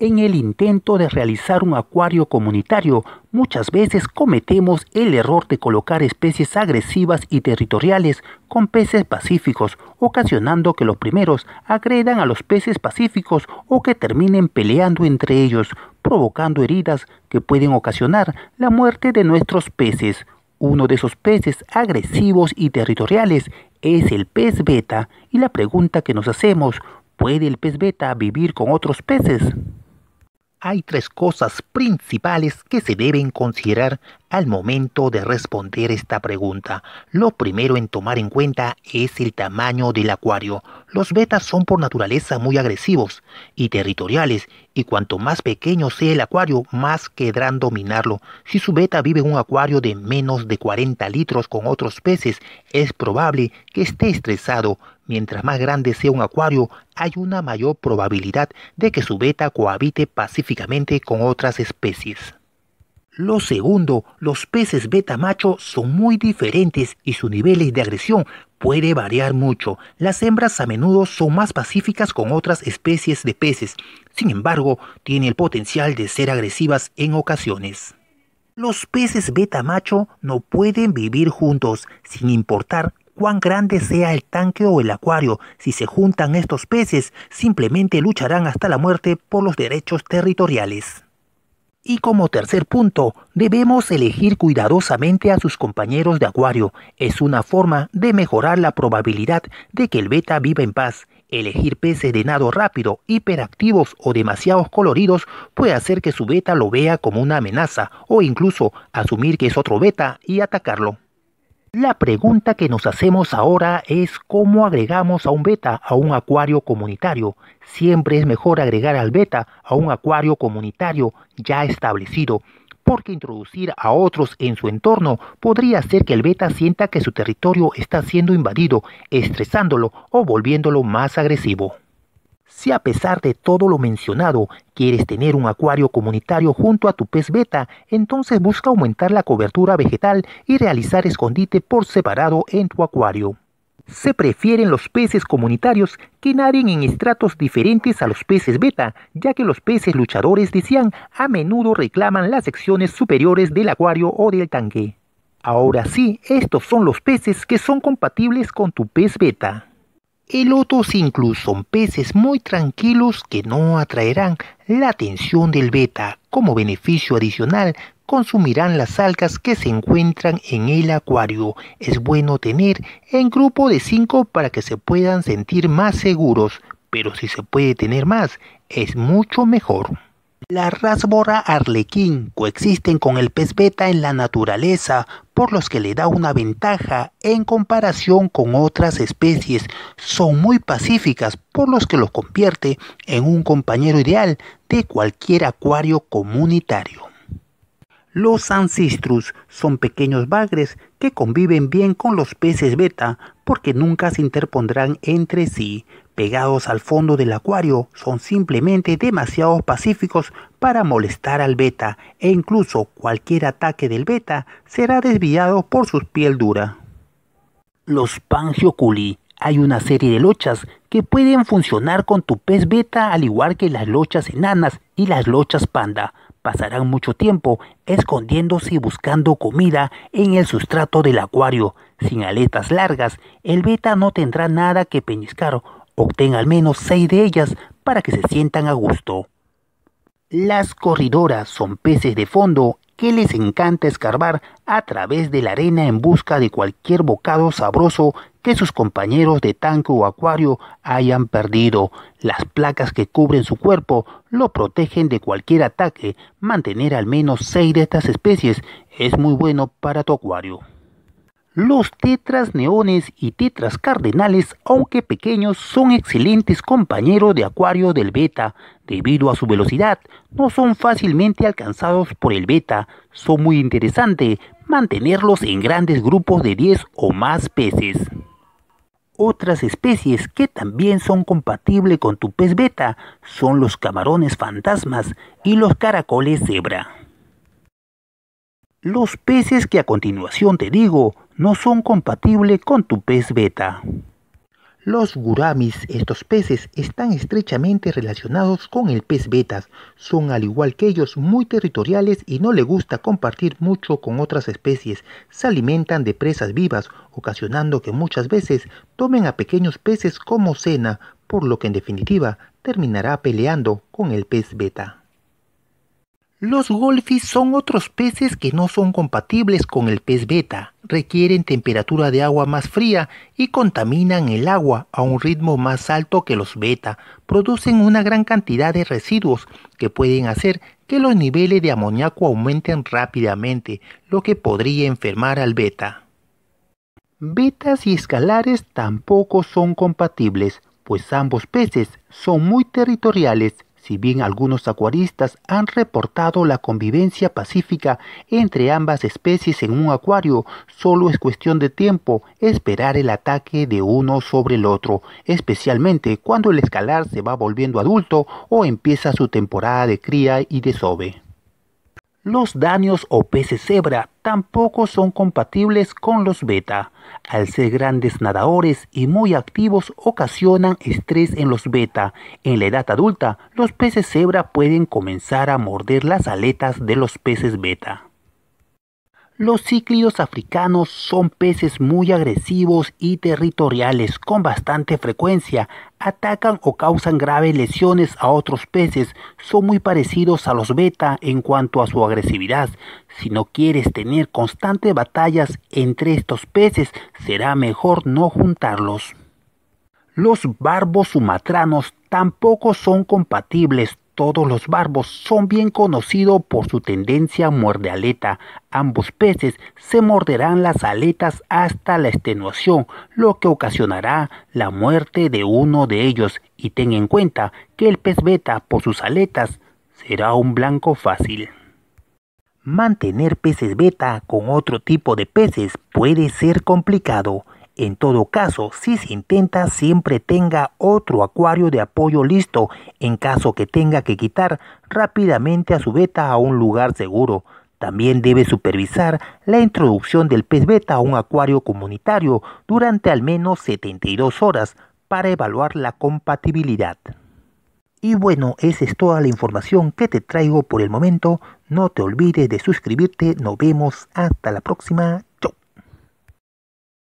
en el intento de realizar un acuario comunitario, muchas veces cometemos el error de colocar especies agresivas y territoriales con peces pacíficos, ocasionando que los primeros agredan a los peces pacíficos o que terminen peleando entre ellos, provocando heridas que pueden ocasionar la muerte de nuestros peces. Uno de esos peces agresivos y territoriales es el pez beta y la pregunta que nos hacemos, ¿puede el pez beta vivir con otros peces? hay tres cosas principales que se deben considerar al momento de responder esta pregunta. Lo primero en tomar en cuenta es el tamaño del acuario. Los betas son por naturaleza muy agresivos y territoriales y cuanto más pequeño sea el acuario más querrán dominarlo. Si su beta vive en un acuario de menos de 40 litros con otros peces es probable que esté estresado Mientras más grande sea un acuario, hay una mayor probabilidad de que su beta cohabite pacíficamente con otras especies. Lo segundo, los peces beta macho son muy diferentes y sus niveles de agresión puede variar mucho. Las hembras a menudo son más pacíficas con otras especies de peces. Sin embargo, tienen el potencial de ser agresivas en ocasiones. Los peces beta macho no pueden vivir juntos, sin importar cuán grande sea el tanque o el acuario. Si se juntan estos peces, simplemente lucharán hasta la muerte por los derechos territoriales. Y como tercer punto, debemos elegir cuidadosamente a sus compañeros de acuario. Es una forma de mejorar la probabilidad de que el beta viva en paz. Elegir peces de nado rápido, hiperactivos o demasiados coloridos puede hacer que su beta lo vea como una amenaza o incluso asumir que es otro beta y atacarlo. La pregunta que nos hacemos ahora es cómo agregamos a un beta a un acuario comunitario. Siempre es mejor agregar al beta a un acuario comunitario ya establecido, porque introducir a otros en su entorno podría hacer que el beta sienta que su territorio está siendo invadido, estresándolo o volviéndolo más agresivo. Si a pesar de todo lo mencionado quieres tener un acuario comunitario junto a tu pez beta, entonces busca aumentar la cobertura vegetal y realizar escondite por separado en tu acuario. Se prefieren los peces comunitarios que naden en estratos diferentes a los peces beta, ya que los peces luchadores decían, a menudo reclaman las secciones superiores del acuario o del tanque. Ahora sí, estos son los peces que son compatibles con tu pez beta. Elotos incluso son peces muy tranquilos que no atraerán la atención del beta. Como beneficio adicional, consumirán las algas que se encuentran en el acuario. Es bueno tener en grupo de 5 para que se puedan sentir más seguros, pero si se puede tener más, es mucho mejor. La rasbora arlequín coexisten con el pez beta en la naturaleza, por los que le da una ventaja en comparación con otras especies. Son muy pacíficas, por los que los convierte en un compañero ideal de cualquier acuario comunitario. Los ancistrus son pequeños bagres que conviven bien con los peces beta porque nunca se interpondrán entre sí, pegados al fondo del acuario son simplemente demasiado pacíficos para molestar al beta e incluso cualquier ataque del beta será desviado por su piel dura. Los Pangioculi hay una serie de lochas que pueden funcionar con tu pez beta al igual que las lochas enanas y las lochas panda. Pasarán mucho tiempo escondiéndose y buscando comida en el sustrato del acuario. Sin aletas largas, el beta no tendrá nada que peñiscar Obtén al menos 6 de ellas para que se sientan a gusto. Las corridoras son peces de fondo que les encanta escarbar a través de la arena en busca de cualquier bocado sabroso que sus compañeros de tanque o acuario hayan perdido. Las placas que cubren su cuerpo lo protegen de cualquier ataque. Mantener al menos 6 de estas especies es muy bueno para tu acuario. Los tetras neones y tetras cardenales, aunque pequeños, son excelentes compañeros de acuario del beta. Debido a su velocidad, no son fácilmente alcanzados por el beta. Son muy interesantes mantenerlos en grandes grupos de 10 o más peces. Otras especies que también son compatibles con tu pez beta son los camarones fantasmas y los caracoles zebra. Los peces que a continuación te digo no son compatibles con tu pez beta. Los guramis, estos peces, están estrechamente relacionados con el pez beta. Son al igual que ellos muy territoriales y no le gusta compartir mucho con otras especies. Se alimentan de presas vivas, ocasionando que muchas veces tomen a pequeños peces como cena, por lo que en definitiva terminará peleando con el pez beta. Los golfis son otros peces que no son compatibles con el pez beta, requieren temperatura de agua más fría y contaminan el agua a un ritmo más alto que los beta, producen una gran cantidad de residuos que pueden hacer que los niveles de amoníaco aumenten rápidamente, lo que podría enfermar al beta. Betas y escalares tampoco son compatibles, pues ambos peces son muy territoriales si bien algunos acuaristas han reportado la convivencia pacífica entre ambas especies en un acuario, solo es cuestión de tiempo esperar el ataque de uno sobre el otro, especialmente cuando el escalar se va volviendo adulto o empieza su temporada de cría y desove. Los daños o peces cebra tampoco son compatibles con los beta. Al ser grandes nadadores y muy activos ocasionan estrés en los beta. En la edad adulta, los peces cebra pueden comenzar a morder las aletas de los peces beta. Los cíclidos africanos son peces muy agresivos y territoriales, con bastante frecuencia. Atacan o causan graves lesiones a otros peces. Son muy parecidos a los beta en cuanto a su agresividad. Si no quieres tener constantes batallas entre estos peces, será mejor no juntarlos. Los barbos sumatranos tampoco son compatibles, todos los barbos son bien conocidos por su tendencia aleta. Ambos peces se morderán las aletas hasta la extenuación, lo que ocasionará la muerte de uno de ellos. Y ten en cuenta que el pez beta, por sus aletas, será un blanco fácil. Mantener peces beta con otro tipo de peces puede ser complicado en todo caso, si se intenta, siempre tenga otro acuario de apoyo listo en caso que tenga que quitar rápidamente a su beta a un lugar seguro. También debe supervisar la introducción del pez beta a un acuario comunitario durante al menos 72 horas para evaluar la compatibilidad. Y bueno, esa es toda la información que te traigo por el momento. No te olvides de suscribirte. Nos vemos hasta la próxima.